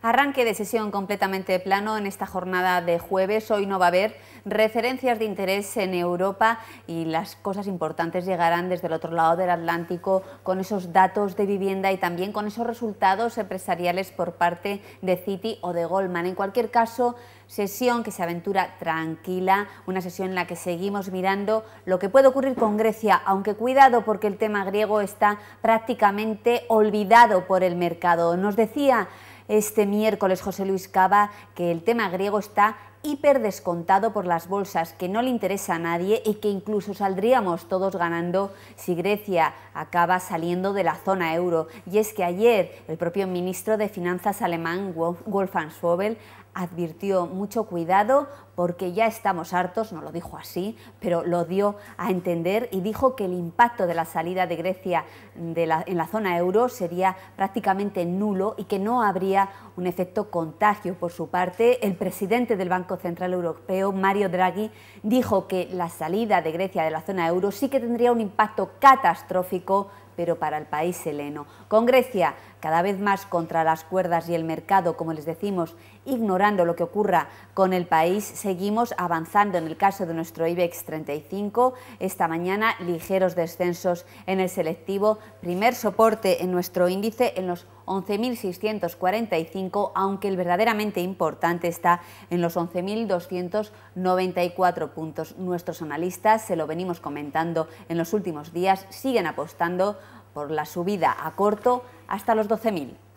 Arranque de sesión completamente de plano en esta jornada de jueves. Hoy no va a haber referencias de interés en Europa y las cosas importantes llegarán desde el otro lado del Atlántico con esos datos de vivienda y también con esos resultados empresariales por parte de Citi o de Goldman. En cualquier caso, sesión que se aventura tranquila, una sesión en la que seguimos mirando lo que puede ocurrir con Grecia, aunque cuidado porque el tema griego está prácticamente olvidado por el mercado. Nos decía este miércoles José Luis Cava que el tema griego está hiper descontado por las bolsas, que no le interesa a nadie y que incluso saldríamos todos ganando si Grecia acaba saliendo de la zona euro. Y es que ayer el propio ministro de Finanzas alemán, Wolfgang Schäuble, advirtió mucho cuidado porque ya estamos hartos, no lo dijo así, pero lo dio a entender y dijo que el impacto de la salida de Grecia de la, en la zona euro sería prácticamente nulo y que no habría un efecto contagio. Por su parte, el presidente del Banco Central Europeo, Mario Draghi, dijo que la salida de Grecia de la zona euro sí que tendría un impacto catastrófico pero para el país heleno. Con Grecia, cada vez más contra las cuerdas y el mercado, como les decimos, ignorando lo que ocurra con el país, seguimos avanzando en el caso de nuestro IBEX 35. Esta mañana, ligeros descensos en el selectivo, primer soporte en nuestro índice en los 11.645, aunque el verdaderamente importante está en los 11.294 puntos. Nuestros analistas, se lo venimos comentando en los últimos días, siguen apostando por la subida a corto hasta los 12.000.